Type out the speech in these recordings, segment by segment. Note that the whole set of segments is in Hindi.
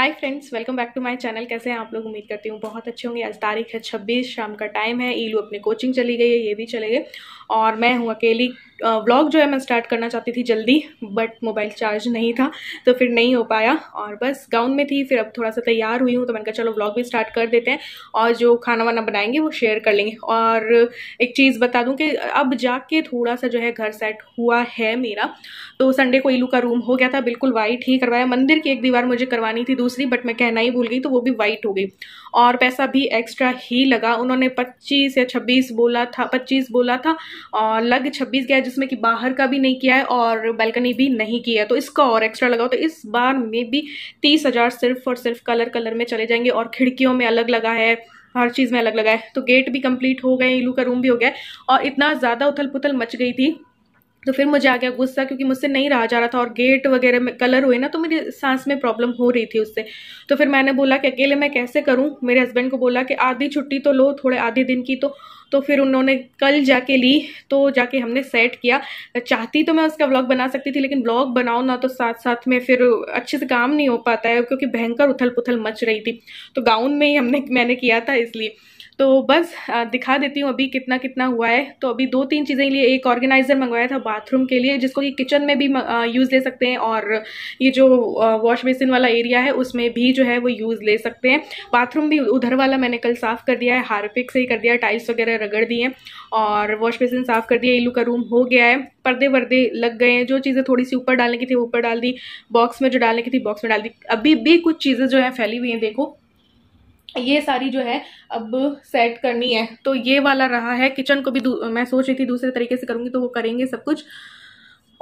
hi friends welcome back to my channel कैसे हैं आप लोग उम्मीद करती हूँ बहुत अच्छे होंगे आज तारीख है छब्बीस शाम का टाइम है ईलू अपने कोचिंग चली गई है ये भी चले गए और मैं हूँ अकेली व्लॉग जो है मैं स्टार्ट करना चाहती थी जल्दी बट मोबाइल चार्ज नहीं था तो फिर नहीं हो पाया और बस गाउन में थी फिर अब थोड़ा सा तैयार हुई हूँ तो मैंने कहा चलो व्लॉग भी स्टार्ट कर देते हैं और जो खाना वाना बनाएंगे वो शेयर कर लेंगे और एक चीज़ बता दूँ कि अब जाके थोड़ा सा जो है घर सेट हुआ है मेरा तो संडे को ईलू का रूम हो गया था बिल्कुल वाइट ही करवाया मंदिर की एक दीवार मुझे करवानी थी दूसरी दूसरी बट मैं कहना ही भूल गई तो वो भी वाइट हो गई और पैसा भी एक्स्ट्रा ही लगा उन्होंने 25 या 26 बोला था 25 बोला था और लग 26 गया जिसमें कि बाहर का भी नहीं किया है और बैल्कनी भी नहीं किया है तो इसका और एक्स्ट्रा लगाओ तो इस बार में भी तीस हज़ार सिर्फ और सिर्फ कलर कलर में चले जाएंगे और खिड़कियों में अलग लगा है हर चीज़ में अलग लगा है तो गेट भी कंप्लीट हो गए इलू का रूम भी हो गया और इतना ज़्यादा उथल पुथल मच गई थी तो फिर मुझे आ गया गुस्सा क्योंकि मुझसे नहीं रहा जा रहा था और गेट वगैरह में कलर हुए ना तो मेरी सांस में प्रॉब्लम हो रही थी उससे तो फिर मैंने बोला कि अकेले मैं कैसे करूं मेरे हस्बैंड को बोला कि आधी छुट्टी तो लो थोड़े आधे दिन की तो तो फिर उन्होंने कल जाके ली तो जाके हमने सेट किया चाहती तो मैं उसका ब्लॉग बना सकती थी लेकिन ब्लॉग बनाओ ना तो साथ साथ में फिर अच्छे से काम नहीं हो पाता है क्योंकि भयंकर उथल पुथल मच रही थी तो गाउन में ही हमने मैंने किया था इसलिए तो बस दिखा देती हूँ अभी कितना कितना हुआ है तो अभी दो तीन चीज़ें लिए एक ऑर्गेनाइज़र मंगवाया था बाथरूम के लिए जिसको कि किचन में भी यूज़ ले सकते हैं और ये जो वॉश बेसिन वाला एरिया है उसमें भी जो है वो यूज़ ले सकते हैं बाथरूम भी उधर वाला मैंने कल साफ़ कर दिया है हार्पिक से ही कर दिया टाइल्स वगैरह रगड़ दिए और वॉश बेसिन साफ़ कर दिया इलू का रूम हो गया है पर्दे वर्दे लग गए हैं जो चीज़ें थोड़ी सी ऊपर डालने की थी ऊपर डाल दी बॉक्स में जो डालने की थी बॉक्स में डाल दी अभी भी कुछ चीज़ें जो हैं फैली हुई हैं देखो ये सारी जो है अब सेट करनी है तो ये वाला रहा है किचन को भी मैं सोच रही थी दूसरे तरीके से करूँगी तो वो करेंगे सब कुछ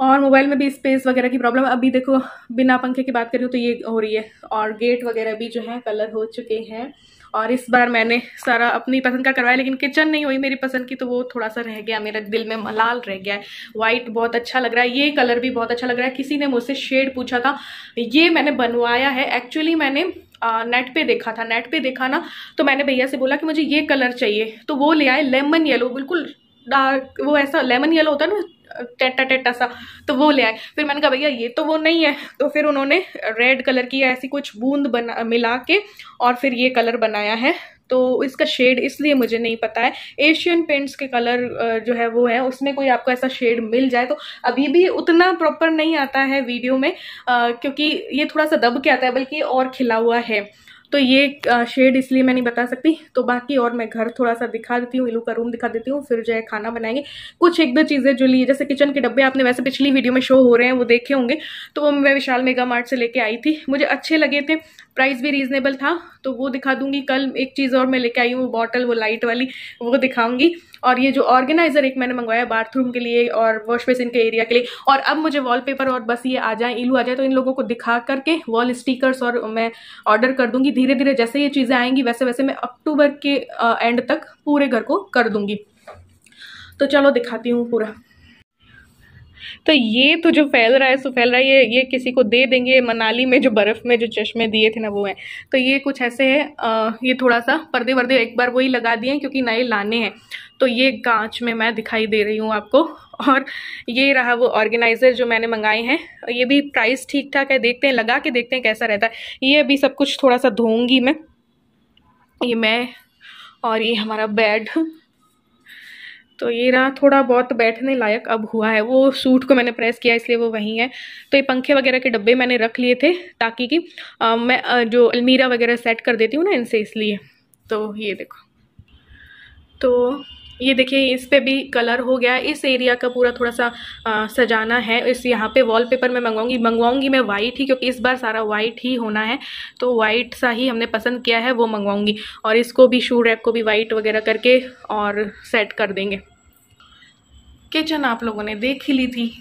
और मोबाइल में भी स्पेस वगैरह की प्रॉब्लम अभी देखो बिना पंखे की बात करूँ तो ये हो रही है और गेट वगैरह भी जो है कलर हो चुके हैं और इस बार मैंने सारा अपनी पसंद का करवाया लेकिन किचन नहीं हुई मेरी पसंद की तो वो थोड़ा सा रह गया मेरा दिल में मलाल रह गया है वाइट बहुत अच्छा लग रहा है ये कलर भी बहुत अच्छा लग रहा है किसी ने मुझसे शेड पूछा था ये मैंने बनवाया है एक्चुअली मैंने नेट पे देखा था नेट पे देखा ना तो मैंने भैया से बोला कि मुझे ये कलर चाहिए तो वो ले आए लेमन येलो बिल्कुल डार्क वो ऐसा लेमन येलो होता है ना टेटा टेटा सा तो वो ले आए फिर मैंने कहा भैया ये तो वो नहीं है तो फिर उन्होंने रेड कलर की ऐसी कुछ बूंद बना मिला के और फिर ये कलर बनाया है तो इसका शेड इसलिए मुझे नहीं पता है एशियन पेंट्स के कलर जो है वो है उसमें कोई आपको ऐसा शेड मिल जाए तो अभी भी उतना प्रॉपर नहीं आता है वीडियो में आ, क्योंकि ये थोड़ा सा दब के आता है बल्कि और खिला हुआ है तो ये शेड इसलिए मैं नहीं बता सकती तो बाकी और मैं घर थोड़ा सा दिखा देती हूँ इलू का रूम दिखा देती हूँ फिर जो है खाना बनाएंगे कुछ एक दो चीज़ें जो ली जैसे किचन के डब्बे आपने वैसे पिछली वीडियो में शो हो रहे हैं वो देखे होंगे तो वो मैं विशाल मेगा मार्ट से लेके आई थी मुझे अच्छे लगे थे प्राइस भी रीजनेबल था तो वो दिखा दूंगी कल एक चीज़ और मैं लेके आई हूँ वो बॉटल वो लाइट वाली वो दिखाऊंगी और ये जो ऑर्गेनाइज़र एक मैंने मंगवाया बाथरूम के लिए और वॉश बेसिन के एरिया के लिए और अब मुझे वॉलपेपर और बस ये आ जाए इलू आ जाए तो इन लोगों को दिखा करके वॉल स्टिकर्स और मैं ऑर्डर कर दूंगी धीरे धीरे जैसे ये चीज़ें आएंगी वैसे वैसे मैं अक्टूबर के एंड तक पूरे घर को कर दूंगी तो चलो दिखाती हूँ पूरा तो ये तो जो फैल रहा है सो फैल रहा है ये ये किसी को दे देंगे मनाली में जो बर्फ़ में जो चश्मे दिए थे ना वो हैं तो ये कुछ ऐसे है ये थोड़ा सा पर्दे वर्दे एक बार वही लगा दिए हैं क्योंकि नए लाने हैं तो ये कांच में मैं दिखाई दे रही हूँ आपको और ये रहा वो ऑर्गेनाइज़र जो मैंने मंगाए हैं ये भी प्राइस ठीक ठाक है देखते हैं लगा के देखते हैं कैसा रहता है ये अभी सब कुछ थोड़ा सा धोंगी मैं ये मैं और ये हमारा बेड तो ये रहा थोड़ा बहुत बैठने लायक अब हुआ है वो सूट को मैंने प्रेस किया इसलिए वो वहीं है तो ये पंखे वगैरह के डब्बे मैंने रख लिए थे ताकि कि आ, मैं आ, जो अलमीरा वगैरह सेट कर देती हूँ ना इनसे इसलिए तो ये देखो तो ये देखिए इस पर भी कलर हो गया इस एरिया का पूरा थोड़ा सा आ, सजाना है इस यहाँ पे वॉलपेपर मैं मंगवाऊंगी मंगवाऊंगी मैं वाइट ही क्योंकि इस बार सारा वाइट ही होना है तो वाइट सा ही हमने पसंद किया है वो मंगवाऊंगी और इसको भी शू रैक को भी वाइट वगैरह करके और सेट कर देंगे किचन आप लोगों ने देख ही ली थी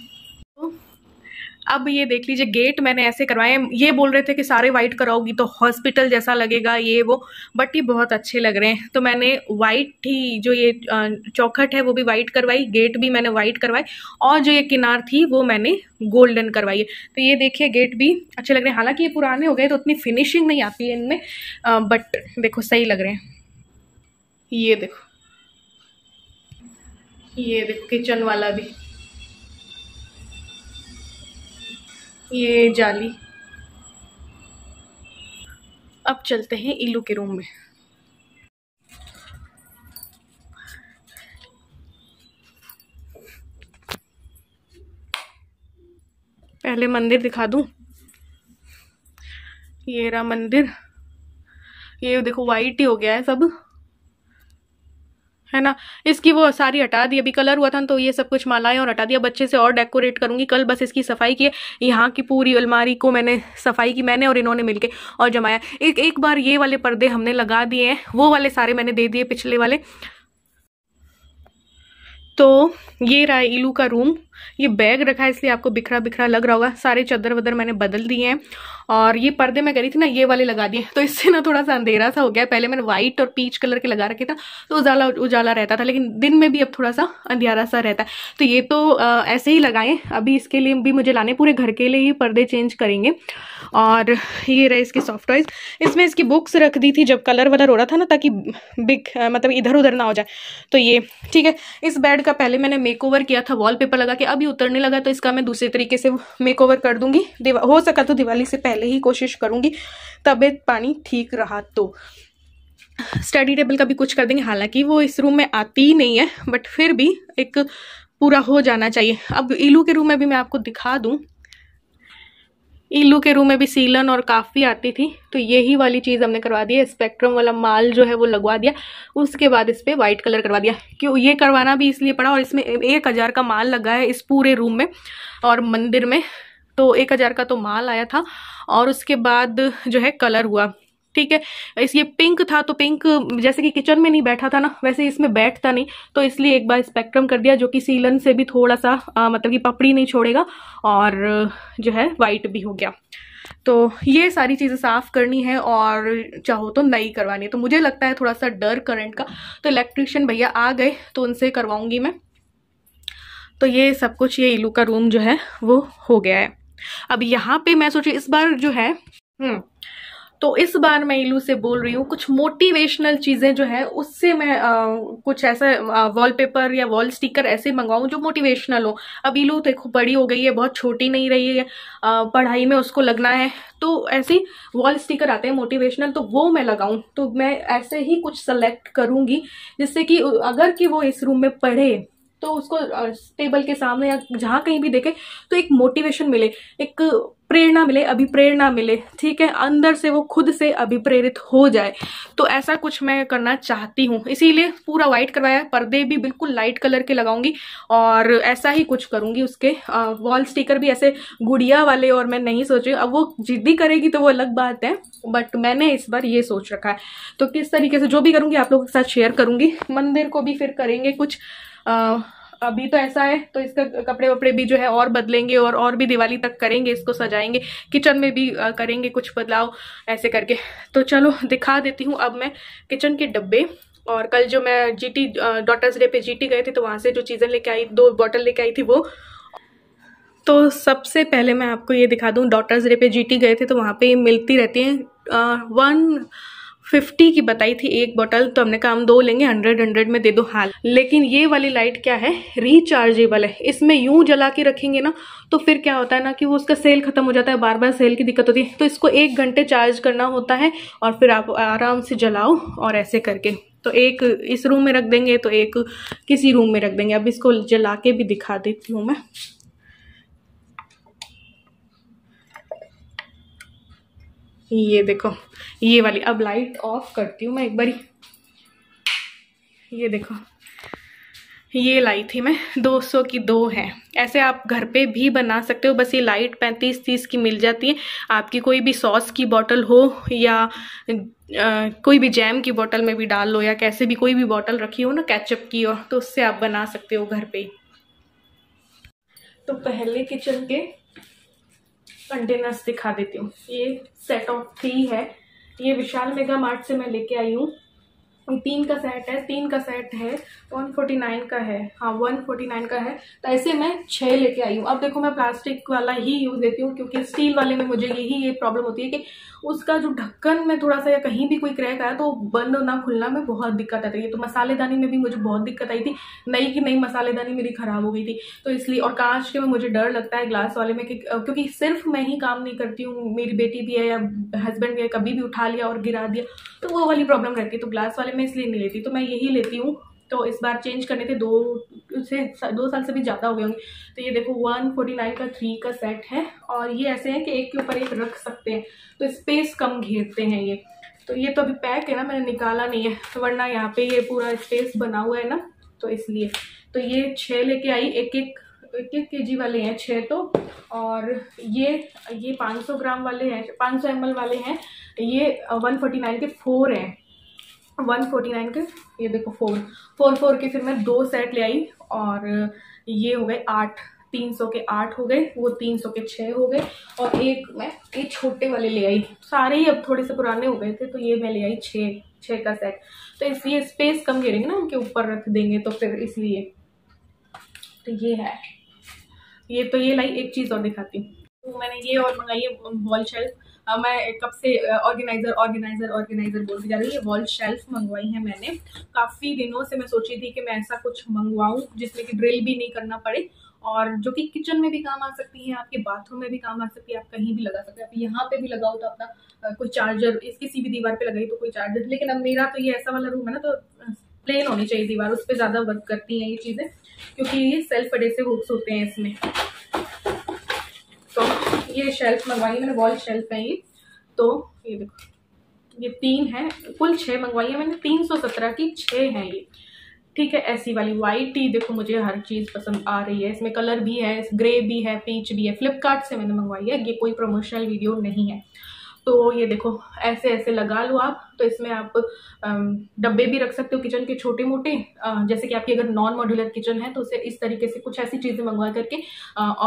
अब ये देख लीजिए गेट मैंने ऐसे करवाए ये बोल रहे थे कि सारे वाइट कराओगी तो हॉस्पिटल जैसा लगेगा ये वो बट ये बहुत अच्छे लग रहे हैं तो मैंने वाइट ही जो ये चौखट है वो भी वाइट करवाई गेट भी मैंने वाइट करवाई और जो ये किनार थी वो मैंने गोल्डन करवाई तो ये देखिए गेट भी अच्छे लग रहे हैं हालाँकि ये पुराने हो गए तो उतनी फिनिशिंग नहीं आती है इनमें बट देखो सही लग रहे हैं ये देखो ये देखो किचन वाला भी ये जाली अब चलते हैं इलू के रूम में पहले मंदिर दिखा दूं ये रहा मंदिर ये देखो वाइट ही हो गया है सब है ना इसकी वो सारी हटा दी अभी कलर हुआ था तो ये सब कुछ मालाएं और हटा दिया बच्चे से और डेकोरेट करूंगी कल बस इसकी सफाई की यहाँ की पूरी अलमारी को मैंने सफाई की मैंने और इन्होंने मिलके और जमाया एक एक बार ये वाले पर्दे हमने लगा दिए हैं वो वाले सारे मैंने दे दिए पिछले वाले तो ये रहा इलू का रूम ये बैग रखा है इसलिए आपको बिखरा बिखरा लग रहा होगा सारे चादर वदर मैंने बदल दिए हैं और ये पर्दे मैं करी थी ना ये वाले लगा दिए तो इससे ना थोड़ा सा अंधेरा सा हो गया पहले मैंने व्हाइट और पीच कलर के लगा रखे था तो उजाला उजाला रहता था लेकिन दिन में भी अब थोड़ा सा अंधेरा सा रहता है तो ये तो आ, ऐसे ही लगाएं अभी इसके लिए भी मुझे लाने पूरे घर के लिए ही पर्दे चेंज करेंगे और ये रहे इसके सॉफ्ट वॉइस इसमें इसकी बुक्स रख दी थी जब कलर वलर हो रहा था ना ताकि बिग मतलब इधर उधर ना हो जाए तो ये ठीक है इस बेड का पहले मैंने मेक किया था वॉल लगा के अभी उतरने लगा तो इसका मैं दूसरे तरीके से मेक ओवर कर दूंगी हो सका तो दिवाली से पहले ही कोशिश करूंगी तबीयत पानी ठीक रहा तो स्टडी टेबल का भी कुछ कर देंगे हालांकि वो इस रूम में आती ही नहीं है बट फिर भी एक पूरा हो जाना चाहिए अब इलू के रूम में भी मैं आपको दिखा दूँ इल्लू के रूम में भी सीलन और काफ़ी आती थी तो यही वाली चीज़ हमने करवा दी है स्पेक्ट्रम वाला माल जो है वो लगवा दिया उसके बाद इस पर वाइट कलर करवा दिया क्यों ये करवाना भी इसलिए पड़ा और इसमें एक हज़ार का माल लगा है इस पूरे रूम में और मंदिर में तो एक हज़ार का तो माल आया था और उसके बाद जो है कलर हुआ ठीक है इस ये पिंक था तो पिंक जैसे कि किचन में नहीं बैठा था ना वैसे इसमें बैठता नहीं तो इसलिए एक बार स्पेक्ट्रम कर दिया जो कि सीलन से भी थोड़ा सा आ, मतलब कि पपड़ी नहीं छोड़ेगा और जो है वाइट भी हो गया तो ये सारी चीज़ें साफ़ करनी है और चाहो तो नई करवानी है तो मुझे लगता है थोड़ा सा डर करंट का तो इलेक्ट्रिशियन भैया आ गए तो उनसे करवाऊंगी मैं तो ये सब कुछ ये इलू का रूम जो है वो हो गया है अब यहाँ पे मैं सोची इस बार जो है हम्म, तो इस बार मैं इलू से बोल रही हूँ कुछ मोटिवेशनल चीज़ें जो है उससे मैं आ, कुछ ऐसा वॉलपेपर या वॉल स्टिकर ऐसे मंगवाऊँ जो मोटिवेशनल हो अब इलू देखो बड़ी हो गई है बहुत छोटी नहीं रही है आ, पढ़ाई में उसको लगना है तो ऐसे वॉल स्टिकर आते हैं मोटिवेशनल तो वो मैं लगाऊँ तो मैं ऐसे ही कुछ सेलेक्ट करूँगी जिससे कि अगर कि वो इस रूम में पढ़े तो उसको टेबल के सामने या जहाँ कहीं भी देखे तो एक मोटिवेशन मिले एक प्रेरणा मिले अभिप्रेरणा मिले ठीक है अंदर से वो खुद से अभिप्रेरित हो जाए तो ऐसा कुछ मैं करना चाहती हूँ इसीलिए पूरा वाइट करवाया पर्दे भी बिल्कुल लाइट कलर के लगाऊंगी और ऐसा ही कुछ करूँगी उसके वॉल स्टिकर भी ऐसे गुड़िया वाले और मैं नहीं सोच अब वो जिद्दी करेगी तो वो अलग बात है बट मैंने इस बार ये सोच रखा है तो किस तरीके से जो भी करूँगी आप लोगों के साथ शेयर करूँगी मंदिर को भी फिर करेंगे कुछ अभी तो ऐसा है तो इसका कपड़े वपड़े भी जो है और बदलेंगे और और भी दिवाली तक करेंगे इसको सजाएंगे किचन में भी करेंगे कुछ बदलाव ऐसे करके तो चलो दिखा देती हूँ अब मैं किचन के डब्बे और कल जो मैं जीटी डॉटर्स डे पे जीटी गए थे तो वहाँ से जो चीज़ें लेके आई दो बॉटल लेके आई थी वो तो सबसे पहले मैं आपको ये दिखा दूँ डॉटर्स डे पे जी गए थे तो वहाँ पर मिलती रहती हैं वन फिफ्टी की बताई थी एक बॉटल तो हमने कहा हम दो लेंगे हंड्रेड हंड्रेड में दे दो हाल लेकिन ये वाली लाइट क्या है रिचार्जेबल है इसमें यूं जला के रखेंगे ना तो फिर क्या होता है ना कि वो उसका सेल खत्म हो जाता है बार बार सेल की दिक्कत होती है तो इसको एक घंटे चार्ज करना होता है और फिर आप आराम से जलाओ और ऐसे करके तो एक इस रूम में रख देंगे तो एक किसी रूम में रख देंगे अब इसको जला के भी दिखा देती हूँ मैं ये देखो ये वाली अब लाइट ऑफ करती हूँ मैं एक बारी ये देखो ये लाई थी मैं 200 की दो है ऐसे आप घर पे भी बना सकते हो बस ये लाइट पैंतीस तीस की मिल जाती है आपकी कोई भी सॉस की बॉटल हो या आ, कोई भी जैम की बॉटल में भी डाल लो या कैसे भी कोई भी बॉटल रखी हो ना कैचअप की हो तो उससे आप बना सकते हो घर पे तो पहले किचन के कंटेनर्स दिखा देती हूँ ये सेट ऑफ थ्री है ये विशाल मेगा मार्ट से मैं लेके आई हूँ तीन का सेट है तीन का सेट है वन फोर्टी नाइन का है हाँ वन फोर्टी नाइन का है तो ऐसे मैं छः लेके आई हूँ अब देखो मैं प्लास्टिक वाला ही यूज़ देती हूँ क्योंकि स्टील वाले में मुझे यही ये प्रॉब्लम होती है कि उसका जो ढक्कन में थोड़ा सा या कहीं भी कोई क्रैक आया तो बंद ना खुलना में बहुत दिक्कत आती है तो मसालेदानी में भी मुझे बहुत दिक्कत आई थी नई की नई मसालेदानी मेरी ख़राब हो गई थी तो इसलिए और कांच के में मुझे डर लगता है ग्लास वाले में क्योंकि सिर्फ मैं ही काम नहीं करती हूँ मेरी बेटी भी है या हस्बैंड भी है कभी भी उठा लिया और गिरा दिया तो वो वाली प्रॉब्लम रहती है तो ग्लास वाले मैं इसलिए नहीं लेती तो मैं यही लेती हूँ तो इस बार चेंज करने थे दो से दो साल से भी ज़्यादा हो गए होंगे तो ये देखो वन फोर्टी नाइन का थ्री का सेट है और ये ऐसे हैं कि एक के ऊपर एक रख सकते हैं तो स्पेस कम घेरते हैं ये तो ये तो अभी पैक है ना मैंने निकाला नहीं है तो वरना यहाँ पे ये पूरा स्पेस बना हुआ है ना तो इसलिए तो ये छः लेके आई एक एक एक एक के जी वाले हैं छः तो और ये ये 500 ग्राम वाले हैं 500 सौ वाले हैं ये 149 के फोर हैं वन फोर्टी नाइन के ये देखो फोर फोर फोर के फिर मैं दो सेट ले आई और ये हो गए आठ तीन सौ के आठ हो गए वो तीन सौ के छः हो गए और एक मैं ये छोटे वाले ले आई सारे ही अब थोड़े से पुराने हो गए थे तो ये मैं ले आई छः छः का सेट तो इसलिए स्पेस कम गिरेंगे ना उनके ऊपर रख देंगे तो फिर इसलिए तो ये है ये तो ये लाई एक चीज़ और दिखाती हूँ तो मैंने ये और मंगाई है वॉल शेल्फ मैं कब से ऑर्गेनाइज़र ऑर्गेनाइज़र ऑर्गेनाइज़र बोलती जा रही है वॉल शेल्फ मंगवाई है मैंने काफ़ी दिनों से मैं सोची थी कि मैं ऐसा कुछ मंगवाऊँ जिसमें कि ड्रिल भी नहीं करना पड़े और जो कि किचन में भी काम आ सकती है आपके बाथरूम में भी काम आ सकती है आप कहीं भी लगा सकते हैं आप यहाँ पे भी लगाओ तो अपना कोई चार्जर इस किसी भी दीवार पे लगाई तो कोई चार्जर लेकिन अब मेरा तो ये ऐसा वाला रूम है ना तो प्लेन होनी चाहिए दीवार उस पर ज़्यादा वर्क करती है ये चीज़ें क्योंकि ये सेल्फ अडेसिव हुक्स होते हैं इसमें ये शेल्फ मंगवाई मैंने वॉल शेल्फ है ये तो ये देखो ये तीन है कुल छः मंगवाई है मैंने तीन सौ सत्रह की छः है ये ठीक है ऐसी वाली वाइट ही देखो मुझे हर चीज़ पसंद आ रही है इसमें कलर भी है ग्रे भी है पीच भी है फ्लिपकार्ट से मैंने मंगवाई है ये कोई प्रमोशनल वीडियो नहीं है तो ये देखो ऐसे ऐसे लगा लो आप तो इसमें आप डब्बे भी रख सकते हो किचन के छोटे मोटे जैसे कि आपकी अगर नॉन मॉड्यूलर किचन है तो उसे इस तरीके से कुछ ऐसी चीज़ें मंगवा करके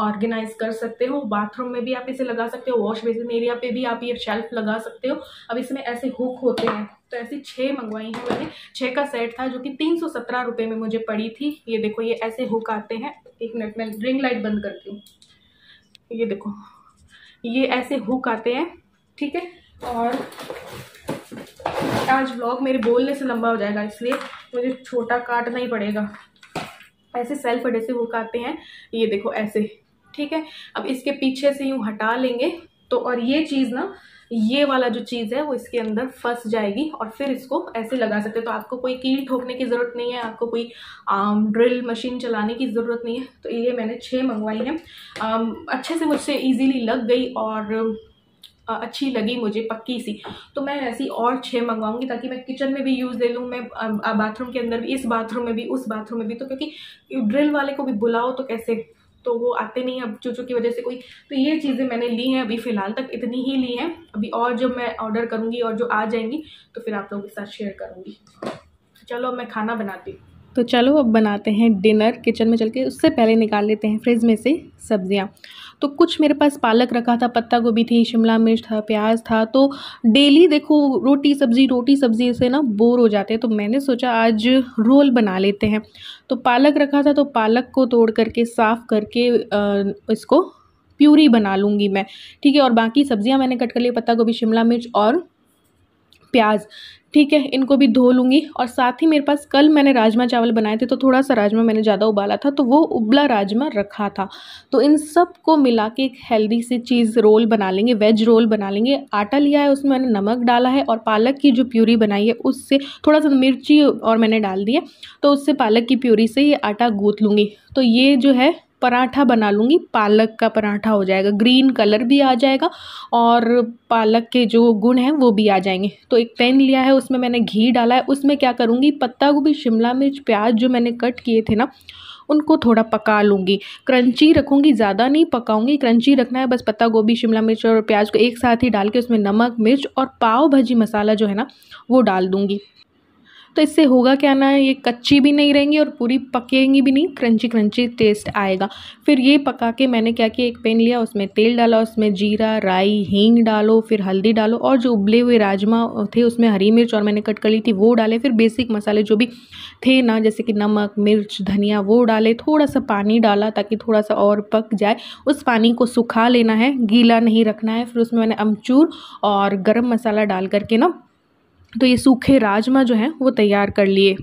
ऑर्गेनाइज कर सकते हो बाथरूम में भी आप इसे लगा सकते हो वॉश बेसिन एरिया पे भी आप ये शेल्फ लगा सकते हो अब इसमें ऐसे हुक होते हैं तो ऐसी छः मंगवाई हैं मैंने छः का सेट था जो कि तीन सौ सत्रह रुपये में मुझे पड़ी थी ये देखो ये ऐसे हुक आते हैं एक मिनट में रिंग लाइट बंद करती हूँ ये देखो ये ऐसे हुक आते हैं ठीक है और आज व्लॉग मेरे बोलने से लंबा हो जाएगा इसलिए मुझे छोटा काटना ही पड़ेगा ऐसे सेल्फ एडेसिव वो काटते हैं ये देखो ऐसे ठीक है अब इसके पीछे से यूँ हटा लेंगे तो और ये चीज़ ना ये वाला जो चीज़ है वो इसके अंदर फंस जाएगी और फिर इसको ऐसे लगा सकते हो तो आपको कोई कील ठोकने की ज़रूरत नहीं है आपको कोई आम, ड्रिल मशीन चलाने की ज़रूरत नहीं है तो ये मैंने छः मंगवाई है अच्छे से मुझसे इजीली लग गई और अच्छी लगी मुझे पक्की सी तो मैं ऐसी और छः मंगवाऊंगी ताकि मैं किचन में भी यूज़ ले लूँ मैं बाथरूम के अंदर भी इस बाथरूम में भी उस बाथरूम में भी तो क्योंकि ड्रिल वाले को भी बुलाओ तो कैसे तो वो आते नहीं अब चूचू की वजह से कोई तो ये चीज़ें मैंने ली हैं अभी फ़िलहाल तक इतनी ही ली हैं अभी और जब मैं ऑर्डर करूँगी और जो आ जाएंगी तो फिर आप लोगों के साथ शेयर करूँगी चलो अब मैं खाना बनाती हूँ तो चलो अब बनाते हैं डिनर किचन में चल के उससे पहले निकाल लेते हैं फ्रिज में से सब्ज़ियाँ तो कुछ मेरे पास पालक रखा था पत्ता गोभी थी शिमला मिर्च था प्याज था तो डेली देखो रोटी सब्ज़ी रोटी सब्ज़ी से ना बोर हो जाते हैं तो मैंने सोचा आज रोल बना लेते हैं तो पालक रखा था तो पालक को तोड़ करके साफ़ करके इसको प्यूरी बना लूँगी मैं ठीक है और बाकी सब्ज़ियाँ मैंने कट कर लिया पत्ता गोभी शिमला मिर्च और प्याज ठीक है इनको भी धो लूँगी और साथ ही मेरे पास कल मैंने राजमा चावल बनाए थे तो थोड़ा सा राजमा मैंने ज़्यादा उबाला था तो वो उबला राजमा रखा था तो इन सब को मिला के एक हेल्दी सी चीज़ रोल बना लेंगे वेज रोल बना लेंगे आटा लिया है उसमें मैंने नमक डाला है और पालक की जो प्यूरी बनाई है उससे थोड़ा सा मिर्ची और मैंने डाल दी है तो उससे पालक की प्यूरी से ये आटा गूँथ लूँगी तो ये जो है पराठा बना लूँगी पालक का पराठा हो जाएगा ग्रीन कलर भी आ जाएगा और पालक के जो गुण हैं वो भी आ जाएंगे तो एक पैन लिया है उसमें मैंने घी डाला है उसमें क्या करूँगी पत्ता गोभी शिमला मिर्च प्याज जो मैंने कट किए थे ना उनको थोड़ा पका लूँगी क्रंची रखूँगी ज़्यादा नहीं पकाऊँगी क्रंची रखना है बस पत्ता गोभी शिमला मिर्च और प्याज को एक साथ ही डाल के उसमें नमक मिर्च और पाव भाजी मसाला जो है ना वो डाल दूँगी तो इससे होगा क्या ना ये कच्ची भी नहीं रहेंगी और पूरी पकेंगी भी नहीं क्रंची क्रंची टेस्ट आएगा फिर ये पका के मैंने क्या किया एक पेन लिया उसमें तेल डाला उसमें जीरा राई हींग डालो फिर हल्दी डालो और जो उबले हुए राजमा थे उसमें हरी मिर्च और मैंने कट कर ली थी वो डाले फिर बेसिक मसाले जो भी थे ना जैसे कि नमक मिर्च धनिया वो डाले थोड़ा सा पानी डाला ताकि थोड़ा सा और पक जाए उस पानी को सुखा लेना है गीला नहीं रखना है फिर उसमें मैंने अमचूर और गरम मसाला डाल करके ना तो ये सूखे राजमा जो हैं वो तैयार कर लिए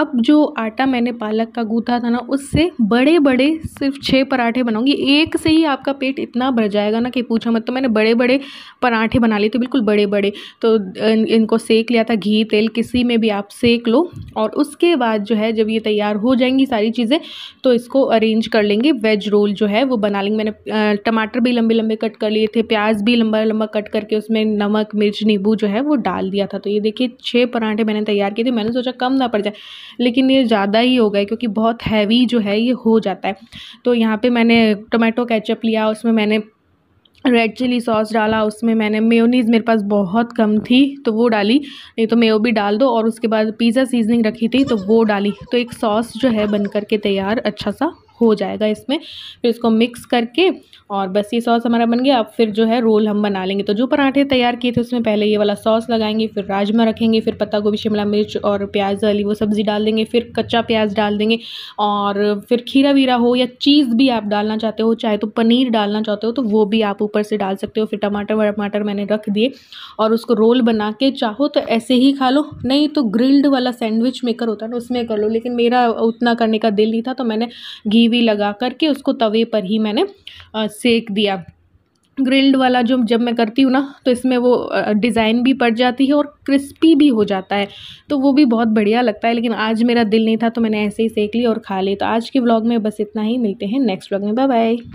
अब जो आटा मैंने पालक का गूथा था ना उससे बड़े बड़े सिर्फ छः पराठे बनाऊंगी एक से ही आपका पेट इतना भर जाएगा ना कि पूछो मत तो मैंने बड़े बड़े पराठे बना लिए थे बिल्कुल बड़े बड़े तो इनको सेक लिया था घी तेल किसी में भी आप सेक लो और उसके बाद जो है जब ये तैयार हो जाएंगी सारी चीज़ें तो इसको अरेंज कर लेंगे वेज रोल जो है वो बना लेंगे मैंने टमाटर भी लंबे लंबे कट कर लिए थे प्याज भी लंबा लंबा कट करके उसमें नमक मिर्च नींबू जो है वो डाल दिया था तो ये देखिए छः पराठे मैंने तैयार किए थे मैंने सोचा कम ना पड़ जाए लेकिन ये ज़्यादा ही हो गए क्योंकि बहुत हैवी जो है ये हो जाता है तो यहाँ पे मैंने टोमेटो केचप लिया उसमें मैंने रेड चिली सॉस डाला उसमें मैंने मेयोनीज़ मेरे पास बहुत कम थी तो वो डाली नहीं तो मेयो भी डाल दो और उसके बाद पिज़्ज़ा सीजनिंग रखी थी तो वो डाली तो एक सॉस जो है बन करके तैयार अच्छा सा हो जाएगा इसमें फिर इसको मिक्स करके और बस ये सॉस हमारा बन गया अब फिर जो है रोल हम बना लेंगे तो जो पराठे तैयार किए थे उसमें पहले ये वाला सॉस लगाएंगे फिर राजमा रखेंगे फिर पत्ता गोभी शिमला मिर्च और प्याज वाली वो सब्ज़ी डाल देंगे फिर कच्चा प्याज डाल देंगे और फिर खीरा वीरा हो या चीज़ भी आप डालना चाहते हो चाहे तो पनीर डालना चाहते हो तो वो भी आप ऊपर से डाल सकते हो फिर टमाटर वमाटर मैंने रख दिए और उसको रोल बना के चाहो तो ऐसे ही खा लो नहीं तो ग्रिल्ड वाला सैंडविच मेकर होता है ना उसमें कर लो लेकिन मेरा उतना करने का दिल नहीं था तो मैंने घी ग्रेवी लगा करके उसको तवे पर ही मैंने सेक दिया ग्रिल्ड वाला जो जब मैं करती हूँ ना तो इसमें वो डिज़ाइन भी पड़ जाती है और क्रिस्पी भी हो जाता है तो वो भी बहुत बढ़िया लगता है लेकिन आज मेरा दिल नहीं था तो मैंने ऐसे ही सेक ली और खा ली तो आज के ब्लॉग में बस इतना ही मिलते हैं नेक्स्ट ब्लॉग में बाय बाय